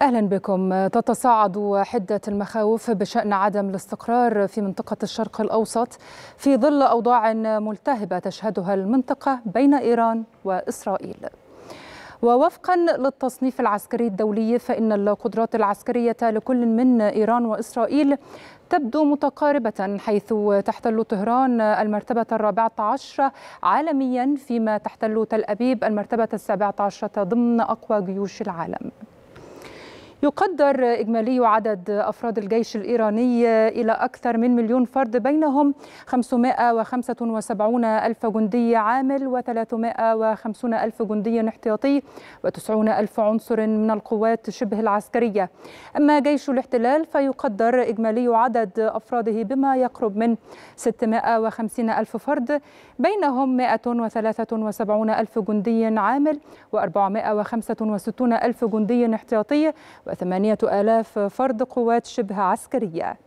اهلا بكم تتصاعد حده المخاوف بشان عدم الاستقرار في منطقه الشرق الاوسط في ظل اوضاع ملتهبه تشهدها المنطقه بين ايران واسرائيل ووفقا للتصنيف العسكري الدولي فان القدرات العسكريه لكل من ايران واسرائيل تبدو متقاربة حيث تحتل طهران المرتبة الرابعة عشرة عالميا فيما تحتل تل أبيب المرتبة السابعة عشرة ضمن أقوى جيوش العالم يقدر إجمالي عدد أفراد الجيش الإيراني إلى أكثر من مليون فرد بينهم 575 ألف جندي عامل و350 ألف جندي احتياطي و90 ألف عنصر من القوات شبه العسكرية أما جيش الاحتلال فيقدر إجمالي عدد أفراده بما يقرب من 650 ألف فرد بينهم 173 ألف جندي عامل و465 ألف جندي احتياطي و وثمانية ألاف فرد قوات شبه عسكرية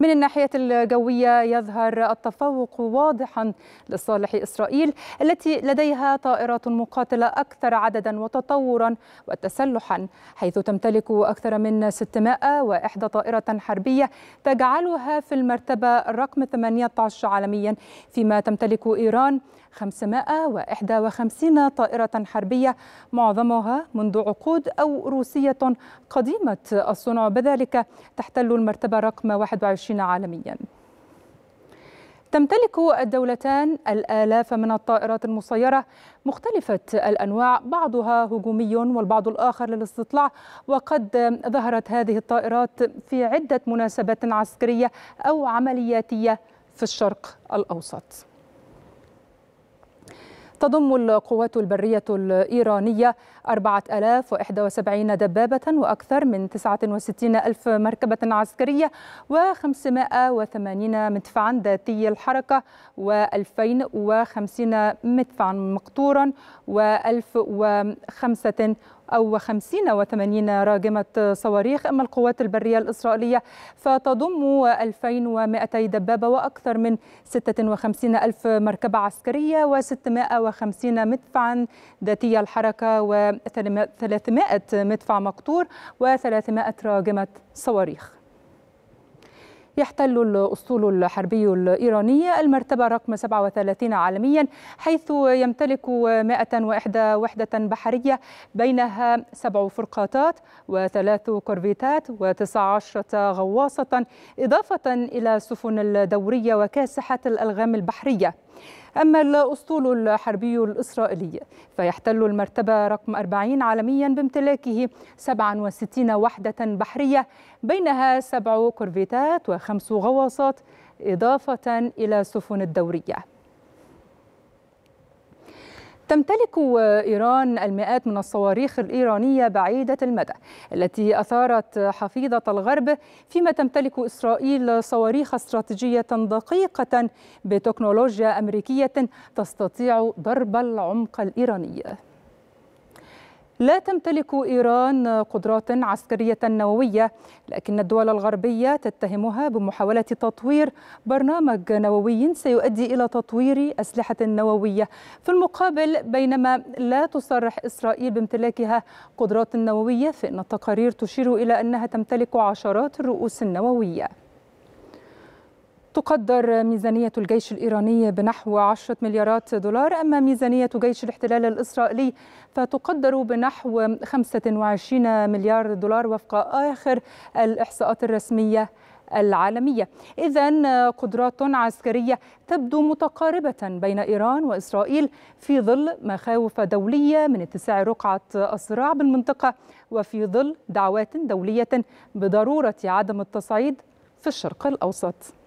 من الناحية الجوية يظهر التفوق واضحا لصالح إسرائيل التي لديها طائرات مقاتلة أكثر عددا وتطورا وتسلحا حيث تمتلك أكثر من 601 طائرة حربية تجعلها في المرتبة رقم 18 عالميا فيما تمتلك إيران 551 طائرة حربية معظمها منذ عقود أو روسية قديمة الصنع بذلك تحتل المرتبة رقم 21 منتشرة عالمياً تمتلك الدولتان الآلاف من الطائرات المسيرة مختلفة الأنواع بعضها هجومي والبعض الآخر للاستطلاع وقد ظهرت هذه الطائرات في عدة مناسبات عسكرية أو عملياتية في الشرق الأوسط تضم القوات البرية الإيرانية 4071 دبابة وأكثر من 69 ألف مركبة عسكرية و580 مدفعا ذاتي الحركة و2050 مدفعا مقطورا و1005 أو 50 و80 راجمة صواريخ أما القوات البرية الإسرائيلية فتضم 2200 دبابة وأكثر من 56 ألف مركبة عسكرية و650 مدفعا ذاتي الحركة و300 مدفع مقطور و300 راجمة صواريخ يحتل الأسطول الحربي الإيراني المرتبة رقم 37 عالميا حيث يمتلك 101 وحدة بحرية بينها سبع فرقاطات وثلاث كورفيتات و19 غواصة إضافة إلى السفن الدورية وكاسحة الألغام البحرية أما الأسطول الحربي الإسرائيلي فيحتل المرتبة رقم 40 عالميا بامتلاكه 67 وحدة بحرية بينها سبع كورفيتات وخمس غواصات إضافة إلى سفن الدورية تمتلك إيران المئات من الصواريخ الإيرانية بعيدة المدى التي أثارت حفيظة الغرب فيما تمتلك إسرائيل صواريخ استراتيجية دقيقة بتكنولوجيا أمريكية تستطيع ضرب العمق الإيراني لا تمتلك إيران قدرات عسكرية نووية لكن الدول الغربية تتهمها بمحاولة تطوير برنامج نووي سيؤدي إلى تطوير أسلحة نووية في المقابل بينما لا تصرح إسرائيل بامتلاكها قدرات نووية فإن التقارير تشير إلى أنها تمتلك عشرات الرؤوس النووية تقدر ميزانية الجيش الإيراني بنحو 10 مليارات دولار أما ميزانية جيش الاحتلال الإسرائيلي فتقدر بنحو 25 مليار دولار وفق آخر الإحصاءات الرسمية العالمية إذا قدرات عسكرية تبدو متقاربة بين إيران وإسرائيل في ظل مخاوف دولية من اتساع رقعة الصراع بالمنطقة وفي ظل دعوات دولية بضرورة عدم التصعيد في الشرق الأوسط